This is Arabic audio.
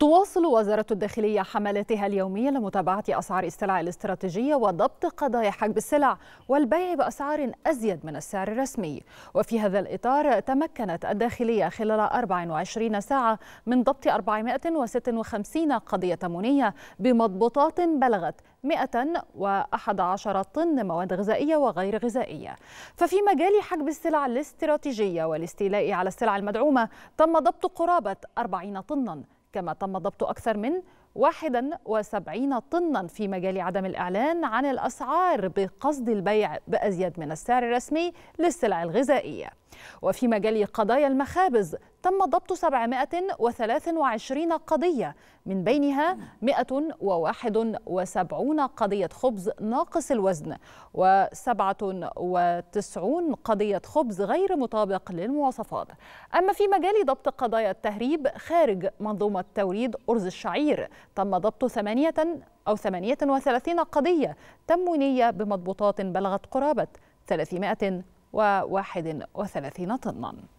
تواصل وزارة الداخلية حملاتها اليومية لمتابعة أسعار السلع الاستراتيجية وضبط قضايا حجب السلع والبيع بأسعار أزيد من السعر الرسمي وفي هذا الإطار تمكنت الداخلية خلال 24 ساعة من ضبط 456 قضية منية بمضبوطات بلغت 111 طن مواد غذائية وغير غذائية ففي مجال حجب السلع الاستراتيجية والاستيلاء على السلع المدعومة تم ضبط قرابة 40 طناً كما تم ضبط أكثر من 71 طنا في مجال عدم الإعلان عن الأسعار بقصد البيع بأزيد من السعر الرسمي للسلع الغذائية وفي مجال قضايا المخابز تم ضبط 723 قضية من بينها 171 قضية خبز ناقص الوزن و97 قضية خبز غير مطابق للمواصفات أما في مجال ضبط قضايا التهريب خارج منظومة توريد أرز الشعير تم ضبط ثمانية أو 38 قضية تموينية بمضبوطات بلغت قرابة 331 طناً